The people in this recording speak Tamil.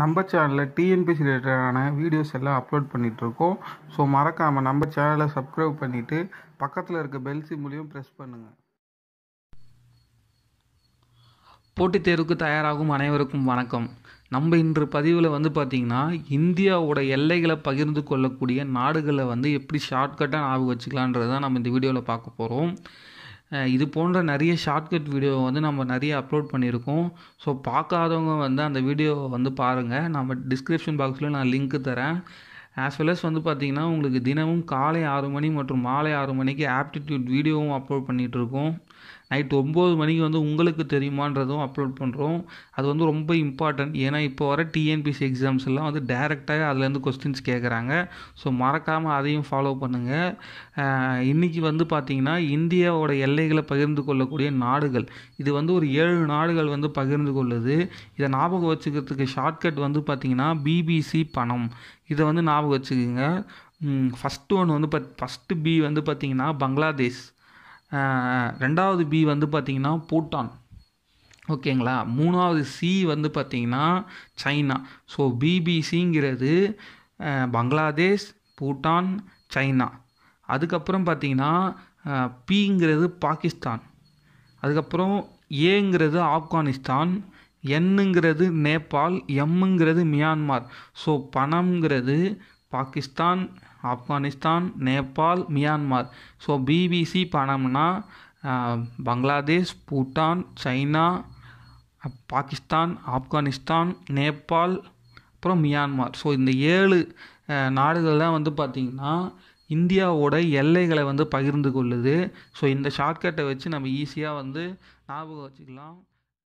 நம்ம சேனலில் டிஎன்பிசி ரிலேட்டடான வீடியோஸ் எல்லாம் அப்லோட் பண்ணிகிட்ருக்கோம் ஸோ மறக்காமல் நம்ம சேனலை சப்ஸ்கிரைப் பண்ணிவிட்டு பக்கத்தில் இருக்க பெல் சிம்பிளையும் ப்ரெஸ் பண்ணுங்கள் போட்டித் தேர்வுக்கு தயாராகும் அனைவருக்கும் வணக்கம் நம்ம இன்று பதிவில் வந்து பார்த்திங்கன்னா இந்தியாவோட எல்லைகளை பகிர்ந்து கொள்ளக்கூடிய நாடுகளை வந்து எப்படி ஷார்ட்கட்டாக ஞாபகம் வச்சுக்கலான்றது தான் நம்ம இந்த வீடியோவில் பார்க்க போகிறோம் இது போன்ற நிறைய ஷார்ட்கட் வீடியோ வந்து நம்ம நிறைய அப்லோட் பண்ணியிருக்கோம் ஸோ பார்க்காதவங்க வந்து அந்த வீடியோவை வந்து பாருங்கள் நம்ம டிஸ்கிரிப்ஷன் பாக்ஸில் நான் லிங்க்கு தரேன் ஆஸ் வெல் அஸ் வந்து பார்த்திங்கன்னா உங்களுக்கு தினமும் காலை ஆறு மணி மற்றும் மாலை ஆறு மணிக்கு ஆப்டிடியூட் வீடியோவும் அப்லோட் பண்ணிகிட்ருக்கோம் நைட் ஒம்பது மணிக்கு வந்து உங்களுக்கு தெரியுமான்றதும் அப்லோட் பண்ணுறோம் அது வந்து ரொம்ப இம்பார்ட்டன்ட் ஏன்னா இப்போ வர டிஎன்பிசி எக்ஸாம்ஸ் எல்லாம் வந்து டேரெக்டாக அதுலேருந்து கொஸ்டின்ஸ் கேட்குறாங்க ஸோ மறக்காமல் அதையும் ஃபாலோ பண்ணுங்கள் இன்றைக்கி வந்து பார்த்திங்கன்னா இந்தியாவோட எல்லைகளை பகிர்ந்து கொள்ளக்கூடிய நாடுகள் இது வந்து ஒரு ஏழு நாடுகள் வந்து பகிர்ந்து கொள்ளுது இதை ஞாபகம் வச்சுக்கிறதுக்கு ஷார்ட்கட் வந்து பார்த்திங்கன்னா பிபிசி பணம் இதை வந்து ஞாபகம் வச்சுக்கோங்க ஃபஸ்ட்டு ஒன்று வந்து பத் ஃபஸ்ட்டு பி வந்து பார்த்திங்கன்னா பங்களாதேஷ் ரெண்டாவது பி வந்து பார்த்திங்கன்னா பூட்டான் ஓகேங்களா மூணாவது சி வந்து பார்த்திங்கன்னா சைனா ஸோ பிபிசிங்கிறது பங்களாதேஷ் பூட்டான் சைனா அதுக்கப்புறம் பார்த்திங்கன்னா பிங்கிறது பாகிஸ்தான் அதுக்கப்புறம் ஏங்கிறது ஆப்கானிஸ்தான் என்னுங்கிறது நேபாள் எம்முங்கிறது மியான்மார் ஸோ பணம்ங்கிறது Pakistan Afghanistan Nepal Myanmar so BBC பணம்னா பங்களாதேஷ் பூட்டான் சைனா பாகிஸ்தான் ஆப்கானிஸ்தான் நேபாள் அப்புறம் மியான்மார் ஸோ இந்த ஏழு நாடுகள் தான் வந்து பார்த்திங்கன்னா இந்தியாவோட எல்லைகளை வந்து பகிர்ந்து கொள்ளுது ஸோ இந்த ஷார்ட்கட்டை வச்சு நம்ம ஈஸியாக வந்து ஞாபகம் வச்சுக்கலாம்